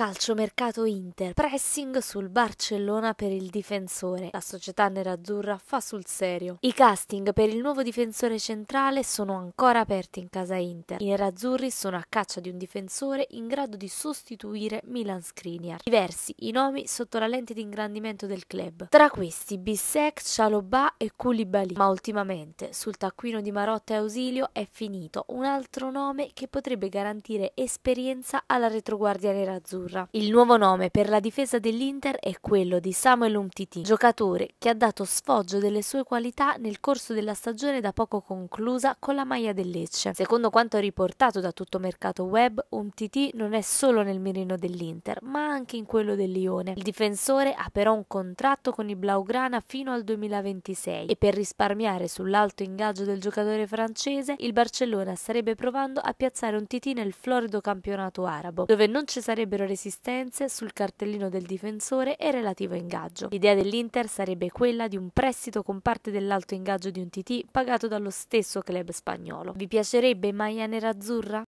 Calciomercato Inter, pressing sul Barcellona per il difensore. La società nerazzurra fa sul serio. I casting per il nuovo difensore centrale sono ancora aperti in casa Inter. I nerazzurri sono a caccia di un difensore in grado di sostituire Milan Skriniar. Diversi i nomi sotto la lente di ingrandimento del club. Tra questi Bissek, Chalobah e Koulibaly. Ma ultimamente sul taccuino di Marotta e Ausilio è finito un altro nome che potrebbe garantire esperienza alla retroguardia nerazzurra azzurra. Il nuovo nome per la difesa dell'Inter è quello di Samuel Umtiti, giocatore che ha dato sfoggio delle sue qualità nel corso della stagione da poco conclusa con la maglia del Lecce. Secondo quanto riportato da tutto mercato web, Umtiti non è solo nel mirino dell'Inter, ma anche in quello del Lione. Il difensore ha però un contratto con i Blaugrana fino al 2026 e per risparmiare sull'alto ingaggio del giocatore francese, il Barcellona starebbe provando a piazzare un nel florido campionato arabo, dove non ci sarebbero restrizioni resistenze sul cartellino del difensore e relativo ingaggio. L'idea dell'Inter sarebbe quella di un prestito con parte dell'alto ingaggio di un TT pagato dallo stesso club spagnolo. Vi piacerebbe maglia nerazzurra?